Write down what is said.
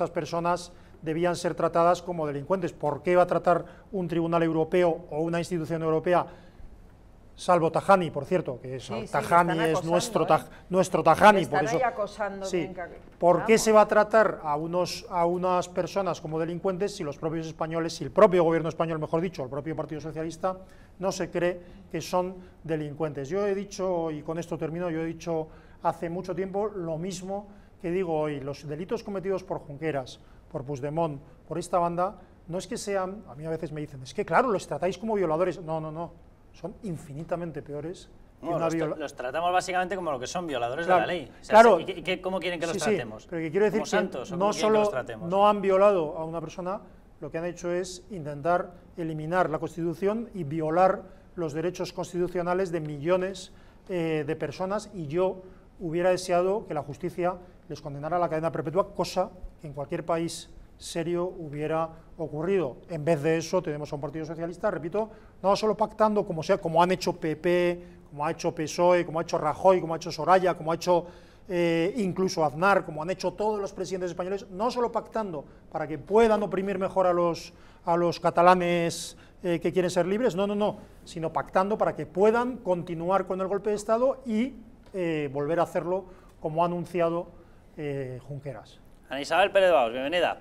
estas personas debían ser tratadas como delincuentes. ¿Por qué va a tratar un tribunal europeo o una institución europea, salvo Tajani, por cierto, que es, Tajani es nuestro, ¿eh? nuestro Tajani? Por, eso, sí. ¿Por qué se va a tratar a, unos, a unas personas como delincuentes si los propios españoles, si el propio gobierno español, mejor dicho, el propio Partido Socialista, no se cree que son delincuentes? Yo he dicho, y con esto termino, yo he dicho hace mucho tiempo lo mismo que digo hoy, los delitos cometidos por Junqueras, por Puigdemont, por esta banda, no es que sean, a mí a veces me dicen, es que claro, los tratáis como violadores. No, no, no, son infinitamente peores. los, tratamos básicamente como lo que son violadores de la ley. claro. ¿y, cómo quieren que los tratemos? pero que quiero decir no solo no han violado a una persona, lo que han hecho es intentar eliminar la Constitución y violar los derechos constitucionales de millones eh, de personas y yo hubiera deseado que la justicia les condenara a la cadena perpetua, cosa que en cualquier país serio hubiera ocurrido. En vez de eso tenemos a un Partido Socialista, repito, no solo pactando como, sea, como han hecho PP, como ha hecho PSOE, como ha hecho Rajoy, como ha hecho Soraya, como ha hecho eh, incluso Aznar, como han hecho todos los presidentes españoles, no solo pactando para que puedan oprimir mejor a los, a los catalanes eh, que quieren ser libres, no, no, no, sino pactando para que puedan continuar con el golpe de Estado y eh, volver a hacerlo como ha anunciado eh, Junqueras. Ana Isabel Pérez Baos, bienvenida.